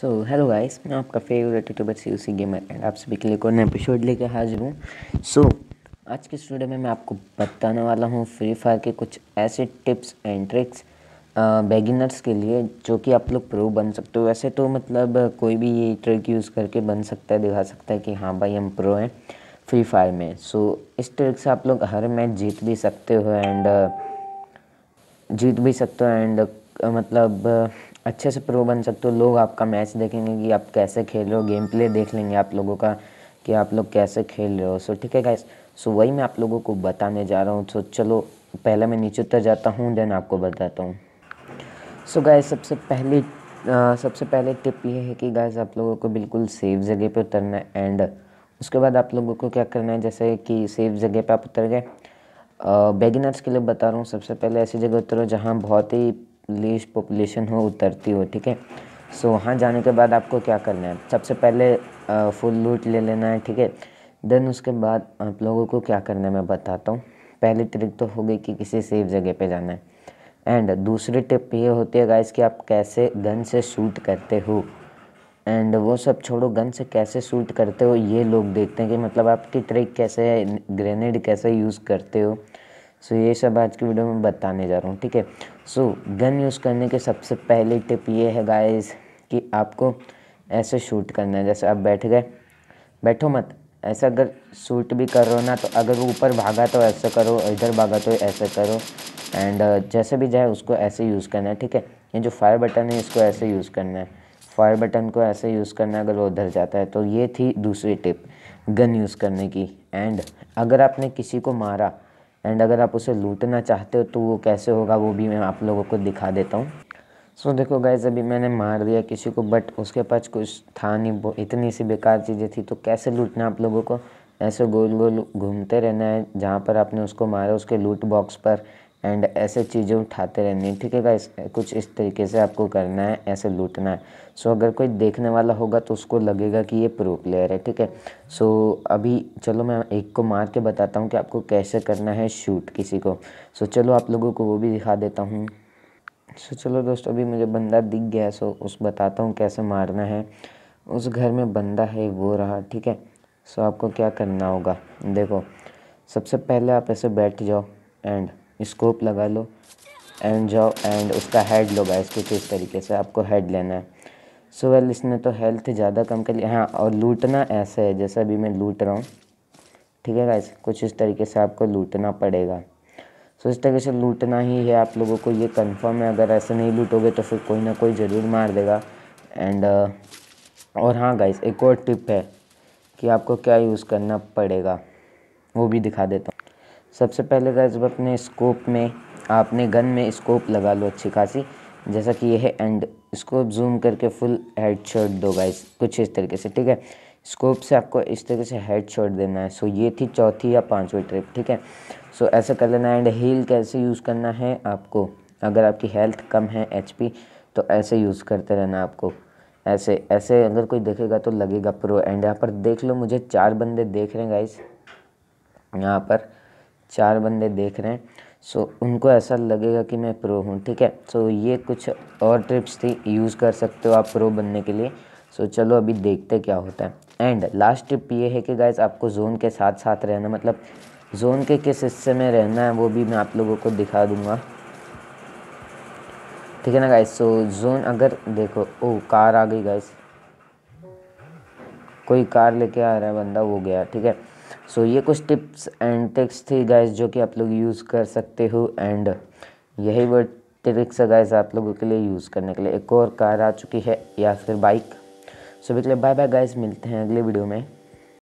so hello guys मैं आपका favourite YouTuber सी उसी गेमर एंड आप सभी के लिए कौन एपिसोड लेकर हाजिर हूँ सो so, आज के स्टूडियो में मैं आपको बताने वाला हूँ फ्री फायर के कुछ ऐसे टिप्स एंड ट्रिक्स बेगिनर्स के लिए जो कि आप लोग प्रो बन सकते हो वैसे तो मतलब कोई भी ये ट्रिक यूज़ करके बन सकता है दिखा सकता है कि हाँ भाई हम प्रो हैं फ्री फायर में सो so, इस ट्रिक से आप लोग हर मैच जीत भी सकते हो एंड जीत भी सकते हो एंड मतलब अच्छे से प्रो बन सकते हो लोग आपका मैच देखेंगे कि आप कैसे खेल रहे हो गेम प्ले देख लेंगे आप लोगों का कि आप लोग कैसे खेल रहे हो सो ठीक है गाइस सो वही मैं आप लोगों को बताने जा रहा हूँ सो चलो पहले मैं नीचे उतर जाता हूँ देन आपको बताता हूँ सो गाइस सबसे पहली आ, सबसे पहले टिप ये है कि गाइस आप लोगों को बिल्कुल सेफ जगह पे उतरना है एंड उसके बाद आप लोगों को क्या करना है जैसे कि सेफ जगह पे आप उतर गए बेगिनर्स के लिए बता रहा हूँ सबसे पहले ऐसी जगह उतरो जहाँ बहुत ही पुलिस पॉपुलेशन हो उतरती हो ठीक है सो वहाँ जाने के बाद आपको क्या करना है सबसे पहले फुल लूट ले लेना है ठीक है देन उसके बाद आप लोगों को क्या करना है मैं बताता हूँ पहली ट्रिक तो हो गई कि किसी सेफ जगह पे जाना है एंड दूसरी टिप ये होती है गाइस कि आप कैसे गन से शूट करते हो एंड वो सब छोड़ो गन से कैसे शूट करते हो ये लोग देखते हैं कि मतलब आपकी ट्रिक कैसे है ग्रेनेड कैसे यूज़ करते हो सो ये सब आज की वीडियो में बताने जा रहा हूँ ठीक है सो गन यूज़ करने के सबसे पहली टिप ये है गाइस कि आपको ऐसे शूट करना है जैसे आप बैठ गए बैठो मत ऐसा अगर शूट भी कर हो ना तो अगर वो ऊपर भागा तो ऐसे करो इधर भागा तो ऐसे करो एंड uh, जैसे भी जाए उसको ऐसे यूज़ करना है ठीक है ये जो फायर बटन है इसको ऐसे यूज़ करना है फायर बटन को ऐसे यूज़ करना है अगर वो उधर जाता है तो ये थी दूसरी टिप गन यूज़ करने की एंड अगर आपने किसी को मारा एंड अगर आप उसे लूटना चाहते हो तो वो कैसे होगा वो भी मैं आप लोगों को दिखा देता हूँ सो so, देखो गैस अभी मैंने मार दिया किसी को बट उसके पास कुछ था नहीं वो इतनी सी बेकार चीज़ें थी तो कैसे लूटना आप लोगों को ऐसे गोल गोल घूमते रहना है जहाँ पर आपने उसको मारा उसके लूट बॉक्स पर एंड ऐसे चीज़ें उठाते रहनी है ठीक है गाइस कुछ इस तरीके से आपको करना है ऐसे लूटना है सो अगर कोई देखने वाला होगा तो उसको लगेगा कि ये प्रो प्लेयर है ठीक है सो अभी चलो मैं एक को मार के बताता हूँ कि आपको कैसे करना है शूट किसी को सो चलो आप लोगों को वो भी दिखा देता हूँ सो चलो दोस्तों अभी मुझे बंदा दिख गया सो उस बताता हूँ कैसे मारना है उस घर में बंदा है वो रहा ठीक है सो आपको क्या करना होगा देखो सबसे पहले आप ऐसे बैठ जाओ एंड स्कोप लगा लो एंड जाओ एंड उसका हेड लो गाइस कुछ इस तरीके से आपको हेड लेना है सो so, वेल well, इसने तो हेल्थ ज़्यादा कम कर लिया हाँ और लूटना ऐसा है जैसे अभी मैं लूट रहा हूँ ठीक है गाइस कुछ इस तरीके से आपको लूटना पड़ेगा सो so, इस तरीके से लूटना ही है आप लोगों को ये कंफर्म है अगर ऐसे नहीं लूटोगे तो फिर कोई ना कोई ज़रूर मार देगा एंड uh, और हाँ गाइस एक और टिप है कि आपको क्या यूज़ करना पड़ेगा वो भी दिखा देता हूँ सबसे पहले गाइज अपने स्कोप में आपने गन में स्कोप लगा लो अच्छी खासी जैसा कि यह है एंड स्कोप जूम करके फुल हेड शॉट दो गाइज कुछ इस तरीके से ठीक है स्कोप से आपको इस तरीके से हेड शॉट देना है सो ये थी चौथी या पाँचवीं ट्रिप ठीक है सो ऐसा कर लेना एंड हील कैसे यूज़ करना है आपको अगर आपकी हेल्थ कम है एच तो ऐसे यूज़ करते रहना आपको ऐसे ऐसे अगर कोई देखेगा तो लगेगा प्रो एंड यहाँ पर देख लो मुझे चार बंदे देख रहे हैं गाइस यहाँ पर चार बंदे देख रहे हैं सो so, उनको ऐसा लगेगा कि मैं प्रो हूँ ठीक है सो so, ये कुछ और ट्रिप्स थी यूज़ कर सकते हो आप प्रो बनने के लिए सो so, चलो अभी देखते क्या होता है एंड लास्ट टिप ये है कि गाइज आपको जोन के साथ साथ रहना मतलब जोन के किस हिस्से में रहना है वो भी मैं आप लोगों को दिखा दूँगा ठीक है ना गाइज सो so, जोन अगर देखो ओ कार आ गई गाइज कोई कार लेके आ रहा है बंदा वो गया ठीक है सो so, ये कुछ टिप्स एंड ट्रिक्स थी गाइस जो कि आप लोग यूज़ कर सकते हो एंड यही वो ट्रिक्स है गाइस आप लोगों के लिए यूज़ करने के लिए एक और कार आ चुकी है या फिर बाइक सो so, बिकले बाय बाय गाइस मिलते हैं अगले वीडियो में